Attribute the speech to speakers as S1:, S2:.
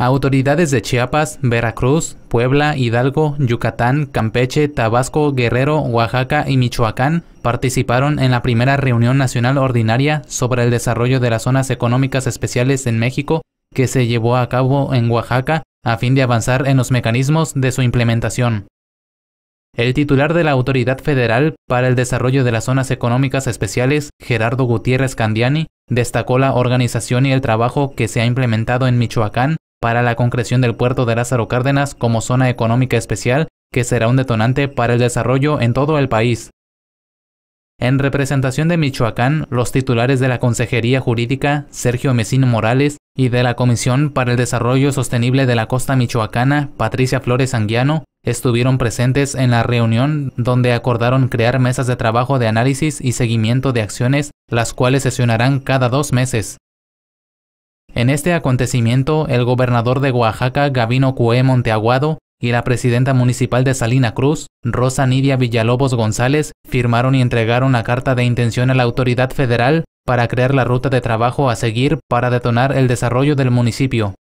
S1: Autoridades de Chiapas, Veracruz, Puebla, Hidalgo, Yucatán, Campeche, Tabasco, Guerrero, Oaxaca y Michoacán participaron en la primera reunión nacional ordinaria sobre el desarrollo de las zonas económicas especiales en México que se llevó a cabo en Oaxaca a fin de avanzar en los mecanismos de su implementación. El titular de la Autoridad Federal para el Desarrollo de las Zonas Económicas Especiales, Gerardo Gutiérrez Candiani, destacó la organización y el trabajo que se ha implementado en Michoacán para la concreción del puerto de Lázaro Cárdenas como zona económica especial, que será un detonante para el desarrollo en todo el país. En representación de Michoacán, los titulares de la Consejería Jurídica, Sergio Mesino Morales, y de la Comisión para el Desarrollo Sostenible de la Costa Michoacana, Patricia Flores Anguiano, estuvieron presentes en la reunión donde acordaron crear mesas de trabajo de análisis y seguimiento de acciones, las cuales sesionarán cada dos meses. En este acontecimiento, el gobernador de Oaxaca, Gavino Cue Monteaguado, y la presidenta municipal de Salina Cruz, Rosa Nidia Villalobos González, firmaron y entregaron la carta de intención a la autoridad federal para crear la ruta de trabajo a seguir para detonar el desarrollo del municipio.